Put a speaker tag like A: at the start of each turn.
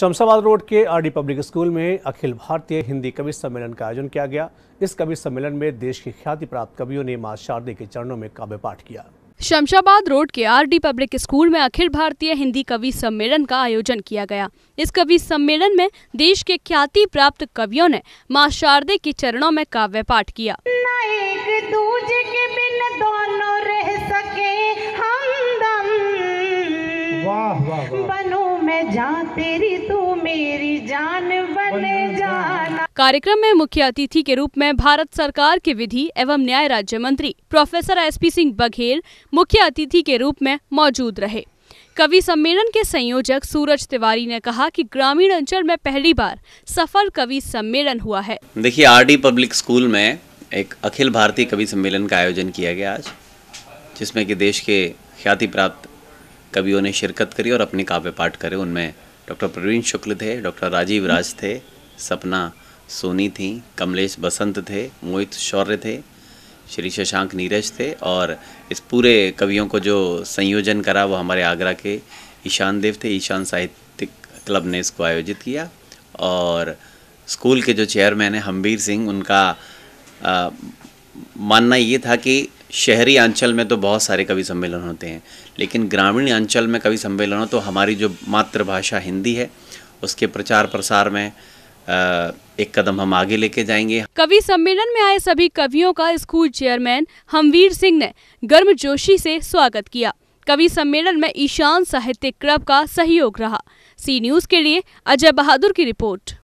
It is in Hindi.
A: शमशाबाद रोड के आरडी पब्लिक स्कूल में अखिल भारतीय हिंदी कवि सम्मेलन का आयोजन किया गया इस कवि सम्मेलन में देश की ख्याति प्राप्त कवियों ने मां शारदे के चरणों में काव्य पाठ किया
B: शमशाबाद रोड के आरडी पब्लिक स्कूल में अखिल भारतीय हिंदी कवि सम्मेलन का आयोजन किया गया इस कवि सम्मेलन में देश के ख्याति प्राप्त कवियों ने माँ शारदे के चरणों में काव्य पाठ किया मैं जान तेरी तू मेरी जान बन जाना कार्यक्रम में मुख्य अतिथि के रूप में भारत सरकार के विधि एवं न्याय राज्य मंत्री professor S P Singh Baghel मुख्य अतिथि के रूप में मौजूद रहे कवि सम्मेलन के संयोजक सूरज तिवारी ने कहा कि ग्रामीण अंचल में पहली बार सफल कवि सम्मेलन हुआ है
C: देखिए आरडी पब्लिक स्कूल में एक अखिल भारतीय कवि सम्मेलन का आयोजन किया गया आज जिसमें कि देश के ख्याति प्राप्त कवियों ने शिरकत करी और अपने काव्य पाठ करे उनमें डॉक्टर प्रवीण शुक्ल थे डॉक्टर राजीव राज थे सपना सोनी थी कमलेश बसंत थे मोहित शौर्य थे श्री शशांक नीरज थे और इस पूरे कवियों को जो संयोजन करा वो हमारे आगरा के ईशान देव थे ईशान साहित्यिक क्लब ने इसको आयोजित किया और स्कूल के जो चेयरमैन हैं हमबीर सिंह उनका आ, मानना ये था कि शहरी अंचल में तो बहुत सारे कवि सम्मेलन होते हैं लेकिन ग्रामीण अंचल में कवि सम्मेलन हो तो हमारी जो मातृभाषा हिंदी है उसके प्रचार प्रसार में एक कदम हम आगे लेके जाएंगे
B: कवि सम्मेलन में आए सभी कवियों का स्कूल चेयरमैन हमवीर सिंह ने गर्म जोशी से स्वागत किया कवि सम्मेलन में ईशान साहित्य क्लब का सहयोग रहा सी न्यूज के लिए अजय बहादुर की रिपोर्ट